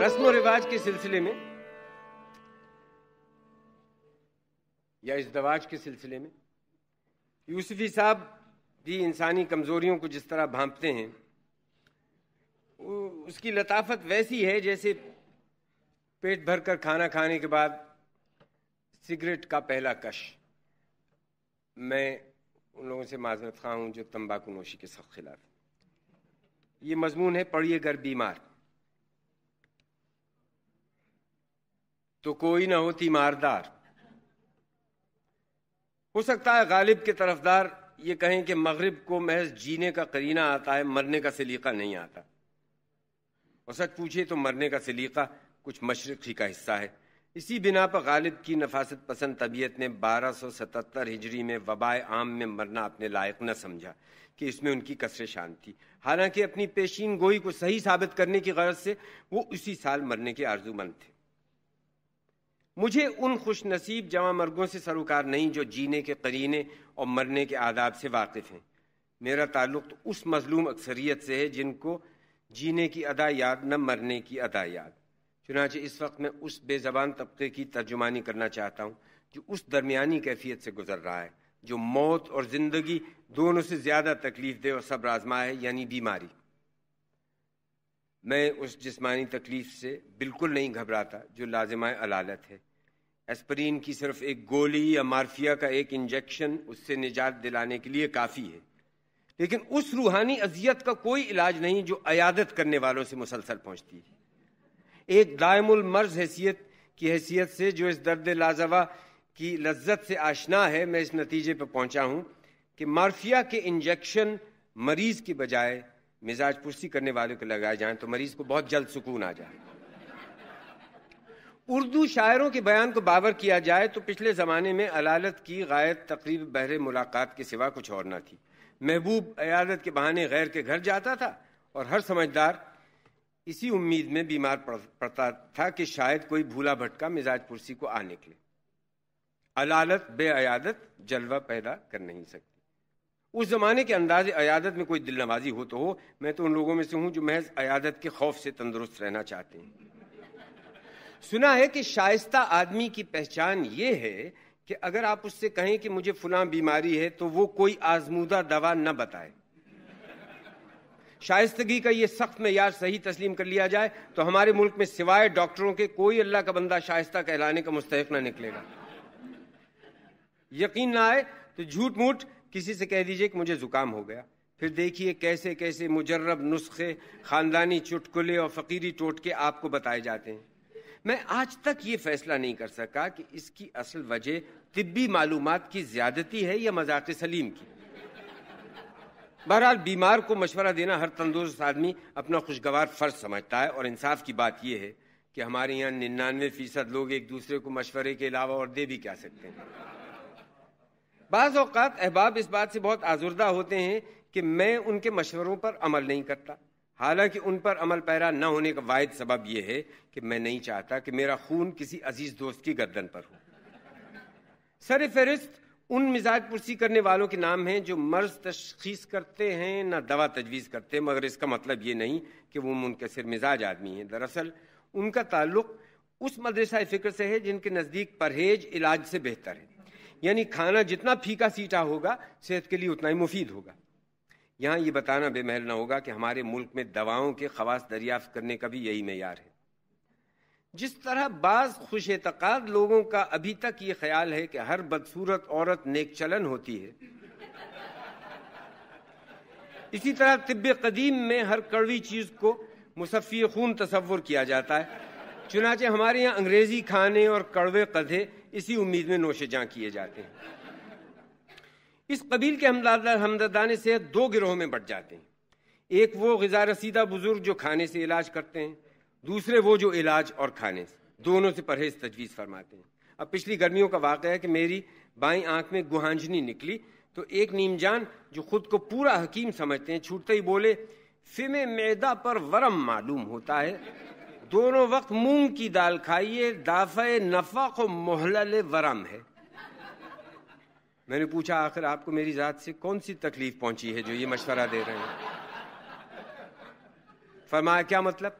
रस्म और रिवाज के सिलसिले में या इस दवाज के सिलसिले में यूसुफी साहब भी इंसानी कमज़ोरियों को जिस तरह भांपते हैं उसकी लताफत वैसी है जैसे पेट भर कर खाना खाने के बाद सिगरेट का पहला कश मैं उन लोगों से माजरत खा हूँ जो तम्बाकू नोशी के सख्त खिलाफ ये मजमून है पढ़िए गर बीमार तो कोई ना होती मारदार हो सकता है गालिब के तरफदार ये कहें कि मगरब को महज जीने का करीना आता है मरने का सलीका नहीं आता और सच पूछे तो मरने का सलीका कुछ मशरक ही का हिस्सा है इसी बिना पर गालिब की नफासत पसंद तबीयत ने 1277 हिजरी में वबाए आम में मरना अपने लायक न समझा कि इसमें उनकी कसर शान थी हालांकि अपनी पेशीन गोई को सही साबित करने की गरज से वो उसी साल मरने के आर्जूमंद थे मुझे उन खुश नसीब जमा मर्गों से सरोकार नहीं जो जीने के करीने और मरने के आदाब से वाकिफ़ हैं मेरा ताल्लुक़ तो उस मजलूम अक्सरियत से है जिनको जीने की अदा याद न मरने की अदा याद चुनाचे इस वक्त मैं उस बेज़बान तबके की तर्जुमानी करना चाहता हूँ जो उस दरमियानी कैफियत से गुजर रहा है जो मौत और ज़िंदगी दोनों से ज़्यादा तकलीफ दे और सब राजमा है यानी बीमारी मैं उस जिस्मानी तकलीफ से बिल्कुल नहीं घबराता जो लाजमाय अलालत है एस्परिन की सिर्फ एक गोली या मार्फिया का एक इंजेक्शन उससे निजात दिलाने के लिए काफ़ी है लेकिन उस रूहानी अजियत का कोई इलाज नहीं जो अयादत करने वालों से मुसलसल पहुंचती है एक दायमुल मर्ज हैसियत की हैसियत से जो इस दर्द लाजवा की लज्जत से आशना है मैं इस नतीजे पर पहुंचा हूं कि मार्फिया के इंजेक्शन मरीज के बजाय मिजाज पुष्टि करने वालों को लगाए जाएं तो मरीज को बहुत जल्द सुकून आ जाए उर्दू शायरों के बयान को बावर किया जाए तो पिछले ज़माने में अलालत की गायत तकरीब बहरे मुलाकात के सिवा कुछ और ना थी महबूब अयादत के बहाने गैर के घर जाता था और हर समझदार इसी उम्मीद में बीमार पड़ता था कि शायद कोई भूला भटका मिजाज पुरसी को आ निकले अलालत बेअयादत जलवा पैदा कर नहीं सकती उस ज़माने के अंदाज अयादत में कोई दिलनवाजी हो तो हो मैं तो उन लोगों में से हूँ जो महज अयादत के खौफ से तंदुरुस्त रहना चाहते हैं सुना है कि शाइस्ता आदमी की पहचान ये है कि अगर आप उससे कहें कि मुझे फुला बीमारी है तो वो कोई आजमूदा दवा न बताए शायस्तगी का ये सख्त मैार सही तस्लीम कर लिया जाए तो हमारे मुल्क में सिवाय डॉक्टरों के कोई अल्लाह का बंदा शाइस्ता कहलाने का मुस्तक ना निकलेगा यकीन ना आए तो झूठ मूठ किसी से कह दीजिए कि मुझे जुकाम हो गया फिर देखिए कैसे कैसे मुजर्रब नुस्खे ख़ानदानी चुटकुले और फ़कीरी टोटके आपको बताए जाते हैं मैं आज तक ये फैसला नहीं कर सका कि इसकी असल वजह तिब्बी मालूम की ज्यादती है या मजाक सलीम की बहरहाल बीमार को मशवरा देना हर तंदुरुस्त आदमी अपना खुशगवार फर्ज समझता है और इंसाफ की बात यह है कि हमारे यहाँ निन्यानवे फीसद लोग एक दूसरे को मशवरे के अलावा और दे भी क्या सकते हैं बाज़ अवत अहबाब इस बात से बहुत आजुर्दा होते हैं कि मैं उनके मशवरों पर अमल नहीं करता हालांकि उन पर अमल पैरा न होने का वायद सबब यह है कि मैं नहीं चाहता कि मेरा खून किसी अजीज दोस्त की गर्दन पर हो सर फहरिस्त उन मिजाज पुरसी करने वालों के नाम हैं जो मर्ज तशखीस करते हैं ना दवा तजवीज़ करते हैं मगर इसका मतलब ये नहीं कि वो मुनकसर मिजाज आदमी हैं दरअसल उनका ताल्लुक उस मदरसा फ़िक्र से है जिनके नज़दीक परहेज इलाज से बेहतर है यानी खाना जितना फीका सीटा होगा सेहत के लिए उतना ही मुफीद होगा यहाँ ये बताना बेमहल ना होगा कि हमारे मुल्क में दवाओं के खवास दरियाफ्त करने का भी यही मैार है जिस तरह बाज खुश लोगों का अभी तक ये ख्याल है कि हर बदसूरत औरत नेक चलन होती है इसी तरह तिब कदीम में हर कड़वी चीज़ को मुसफ़ी खून तस्वुर किया जाता है चुनाचे हमारे यहाँ अंग्रेज़ी खाने और कड़वे कधे इसी उम्मीद में नोशे जाँ किए जाते हैं इस कबील के हमदर्दाने सेहत दो गिरोह में बट जाते हैं एक वो गजा रसीदा बुजुर्ग जो खाने से इलाज करते हैं दूसरे वो जो इलाज और खाने से दोनों से परहेज तजवीज़ फरमाते हैं अब पिछली गर्मियों का वाक़ है कि मेरी बाई आंख में गुहांजनी निकली तो एक नीमजान जो खुद को पूरा हकीम समझते हैं छूटते ही बोले फिमे मैदा पर वरम मालूम होता है दोनों वक्त मूंग की दाल खाइए दाफ़ नफा को मोहलल वरम है मैंने पूछा आखिर आपको मेरी ज़ात से कौन सी तकलीफ पहुंची है जो ये मशवरा दे रहे हैं फरमाया क्या मतलब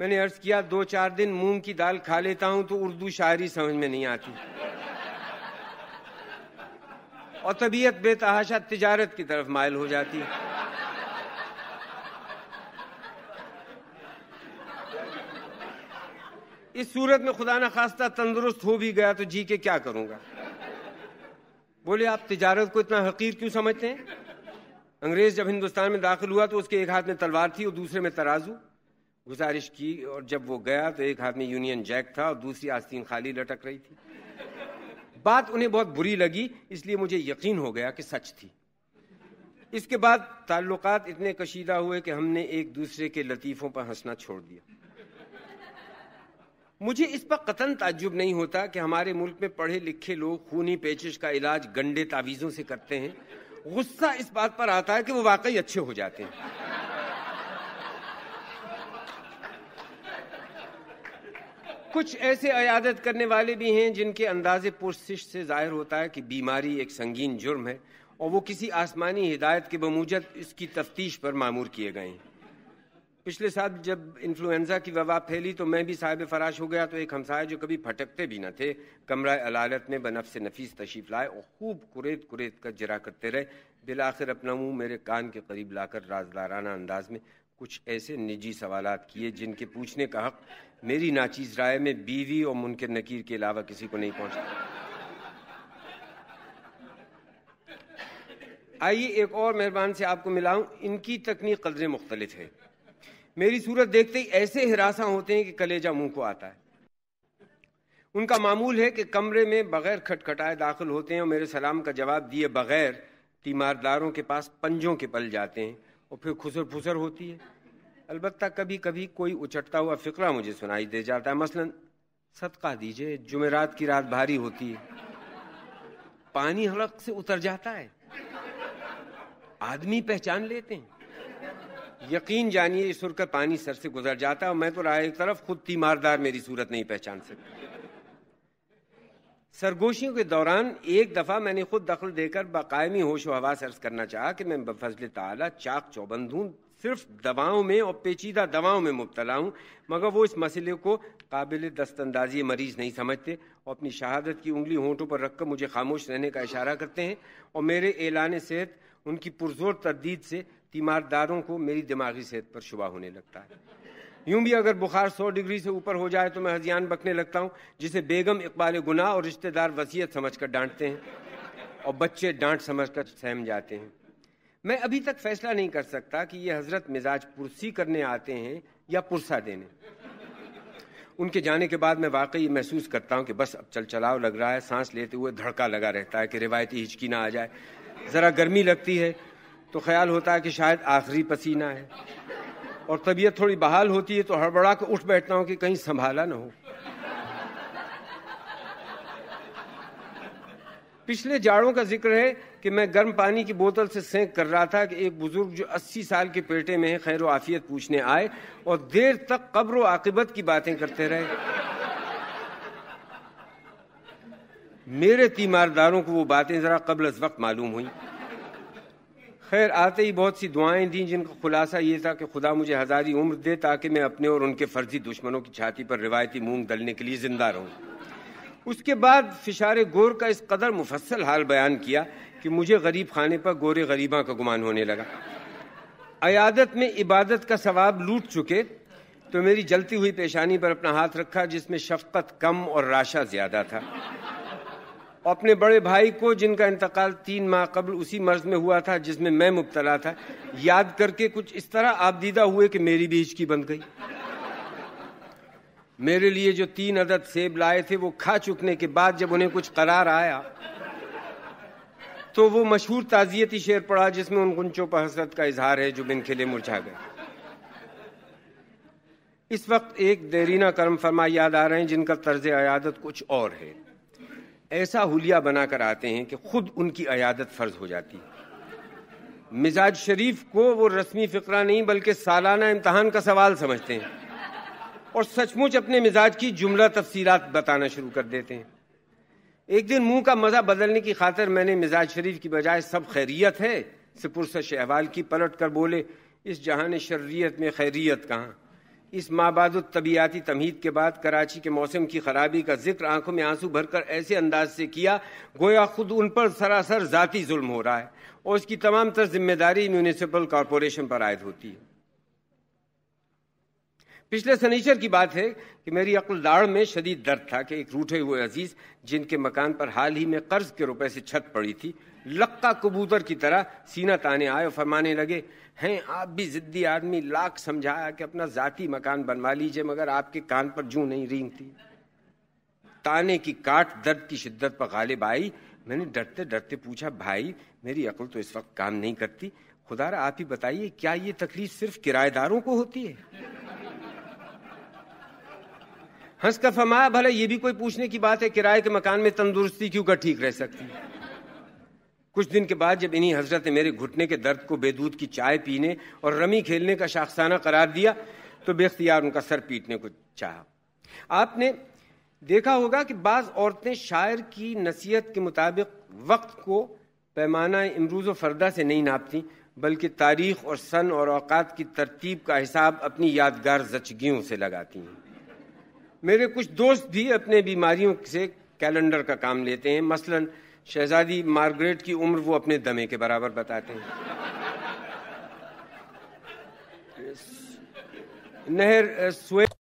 मैंने अर्ज किया दो चार दिन मूंग की दाल खा लेता हूं तो उर्दू शायरी समझ में नहीं आती और तबीयत बेतहाशा तिजारत की तरफ मायल हो जाती है इस सूरत में खुदा न खास्ता तंदुरुस्त हो भी गया तो जी के क्या करूंगा बोले आप तिजारत को इतना हकीर क्यों समझते हैं अंग्रेज जब हिंदुस्तान में दाखिल हुआ तो उसके एक हाथ में तलवार थी और दूसरे में तराजू गुजारिश की और जब वो गया तो एक हाथ में यूनियन जैक था और दूसरी आस्तीन खाली लटक रही थी बात उन्हें बहुत बुरी लगी इसलिए मुझे यकीन हो गया कि सच थी इसके बाद ताल्लुकात इतने कशीदा हुए कि हमने एक दूसरे के लतीफ़ों पर हंसना छोड़ दिया मुझे इस पर कतन ताज्जुब नहीं होता कि हमारे मुल्क में पढ़े लिखे लोग खूनी पेचिश का इलाज गंडे तावीज़ों से करते हैं गुस्सा इस बात पर आता है कि वो वाकई अच्छे हो जाते हैं कुछ ऐसे अयादत करने वाले भी हैं जिनके अंदाजे पुरसिश से जाहिर होता है कि बीमारी एक संगीन जुर्म है और वो किसी आसमानी हिदायत के बमूजत इसकी तफ्तीश पर मामूर किए गए हैं पिछले साल जब इन्फ्लुएंजा की वबा फैली तो मैं भी साहिब फराश हो गया तो एक हमसाया जो कभी फटकते भी न थे कमरा अलालत में बनफ से नफीस तशीफ लाए और खूब कुरेद कुरेद कर जरा करते रहे बिल आख़िर अपना मुंह मेरे कान के करीब लाकर राजदाराना अंदाज में कुछ ऐसे निजी सवाल किए जिनके पूछने का हक मेरी नाचीज़ राय में बीवी और मुनकर नकीर के अलावा किसी को नहीं पहुँचता आइए एक और मेहरबान से आपको मिलाऊं इनकी तकनीक कदरें मुख्तलिफ है मेरी सूरत देखते ही ऐसे हिरासा होते हैं कि कलेजा मुंह को आता है उनका मामूल है कि कमरे में बगैर खटखटाए दाखिल होते हैं और मेरे सलाम का जवाब दिए बगैर तीमारदारों के पास पंजों के पल जाते हैं और फिर खुसर फुसर होती है अलबत् कभी कभी कोई उचटता हुआ फ़िक्रा मुझे सुनाई दे जाता है मसलन सदका दीजिए जुमेरात की रात भारी होती है पानी हलक से उतर जाता है आदमी पहचान लेते हैं यकीन जानिए इस सुर का पानी सर से गुजर जाता और मैं तो राय तरफ खुद तीमारदार मेरी सूरत नहीं पहचान सकती सरगोशियों के दौरान एक दफ़ा मैंने खुद दखल देकर बाकायमी होश हवा अर्ज करना चाहा कि मैं बफजल ताला चाक चौबंद हूँ सिर्फ दवाओं में और पेचीदा दवाओं में मुबतला हूँ मगर वो इस मसले को काबिल दस्तंदाजी मरीज नहीं समझते और अपनी शहादत की उंगली होंठों पर रखकर मुझे खामोश रहने का इशारा करते हैं और मेरे एलान सेहत उनकी पुरजोर तरदीद से तीमारदारों को मेरी दिमागी सेहत पर शुबा होने लगता है यूं भी अगर बुखार 100 डिग्री से ऊपर हो जाए तो मैं हजियान बकने लगता हूं जिसे बेगम इकबाल गुनाह और रिश्तेदार वसीयत समझ कर डांटते हैं और बच्चे डांट समझ कर सहम जाते हैं मैं अभी तक फैसला नहीं कर सकता कि ये हजरत मिजाज पुरसी करने आते हैं या पुरसा देने उनके जाने के बाद मैं वाकई महसूस करता हूँ कि बस अब चल चलाव लग रहा है सांस लेते हुए धड़का लगा रहता है कि रिवायती हिचकी ना आ जाए ज़रा गर्मी लगती है तो ख्याल होता है कि शायद आखिरी पसीना है और तबीयत थोड़ी बहाल होती है तो हड़बड़ा के उठ बैठता हूं कि कहीं संभाला ना हो पिछले जाड़ों का जिक्र है कि मैं गर्म पानी की बोतल से सेंक कर रहा था कि एक बुजुर्ग जो 80 साल के पेटे में है खैर आफियत पूछने आए और देर तक कब्र आकिबत की बातें करते रहे मेरे तीमारदारों को वो बातें जरा कबल वक्त मालूम हुई खैर आते ही बहुत सी दुआएं दी जिनका खुलासा ये था कि खुदा मुझे हज़ारी उम्र दे ताकि मैं अपने और उनके फर्जी दुश्मनों की छाती पर रिवायती मूंग दलने के लिए ज़िंदा रहूं उसके बाद फिशार गोर का इस कदर मुफसल हाल बयान किया कि मुझे गरीब खाने पर गोरे गरीबा का गुमान होने लगा अयादत में इबादत का सवाब लूट चुके तो मेरी जलती हुई पेशानी पर अपना हाथ रखा जिसमें शफकत कम और राशा ज़्यादा था अपने बड़े भाई को जिनका इंतकाल तीन माह कबल उसी मर्ज में हुआ था जिसमें मैं मुबतला था याद करके कुछ इस तरह दीदा हुए कि मेरी भी हिचकी बन गई मेरे लिए जो तीन अदद सेब लाए थे वो खा चुकने के बाद जब उन्हें कुछ करार आया तो वो मशहूर ताजियती शेर पड़ा जिसमें उन गुंचों पर हसरत का इजहार है जो बिन खिले मुरझा गए इस वक्त एक देरीना करम फरमा याद आ रहे हैं जिनका तर्ज अयादत कुछ और है ऐसा हुलिया बनाकर आते हैं कि खुद उनकी अयादत फर्ज हो जाती है मिजाज शरीफ को वो रस्मी फ़िक्रा नहीं बल्कि सालाना इम्तहान का सवाल समझते हैं और सचमुच अपने मिजाज की जुमला तफसीलात बताना शुरू कर देते हैं एक दिन मुंह का मज़ा बदलने की खातर मैंने मिजाज शरीफ की बजाय सब खैरियत है सिपुरस शहवाल की पलट कर बोले इस जहान शर्रियत में खैरियत कहाँ इस माबाद तबियाती तमहीद के बाद कराची के मौसम की खराबी का जिक्र आंखों में आंसू भरकर ऐसे अंदाज से किया गोया खुद उन पर सरासर ज़ाती जुल्म हो रहा है और उसकी तमाम तर जिम्मेदारी म्यूनिसिपल कॉरपोरेशन पर आयद होती है पिछले सनीचर की बात है कि मेरी अकल दाड़ में शदीद दर्द था कि एक रूठे हुए अजीज जिनके मकान पर हाल ही में कर्ज के रुपए से छत पड़ी थी लक्का कबूतर की तरह सीना ताने आए और फरमाने लगे हैं आप भी जिद्दी आदमी लाख समझाया कि अपना जाती मकान बनवा लीजिए मगर आपके कान पर जू नहीं थी ताने की काट दर्द की शिद्दत पर गालिब आई मैंने डरते डरते पूछा भाई मेरी अकल तो इस वक्त काम नहीं करती खुदारा आप ही बताइए क्या ये तकलीफ सिर्फ किराएदारों को होती है हंसकर फरमाया भले ये भी कोई पूछने की बात है किराए के मकान में तंदुरुस्ती क्यों का ठीक रह सकती है कुछ दिन के बाद जब इन्हीं हजरत ने मेरे घुटने के दर्द को बेदूध की चाय पीने और रमी खेलने का शाखसाना करार दिया तो बेख्तियार उनका सर पीटने को चाहा आपने देखा होगा कि बाज़ औरतें शायर की नसीहत के मुताबिक वक्त को पैमाना इमरूज व फरदा से नहीं नापती बल्कि तारीख और सन और औकात की तरतीब का हिसाब अपनी यादगार जचगियों से लगाती हैं मेरे कुछ दोस्त भी अपने बीमारियों से कैलेंडर का काम लेते हैं मसलन शहजादी मार्गरेट की उम्र वो अपने दमे के बराबर बताते हैं नहर स्वे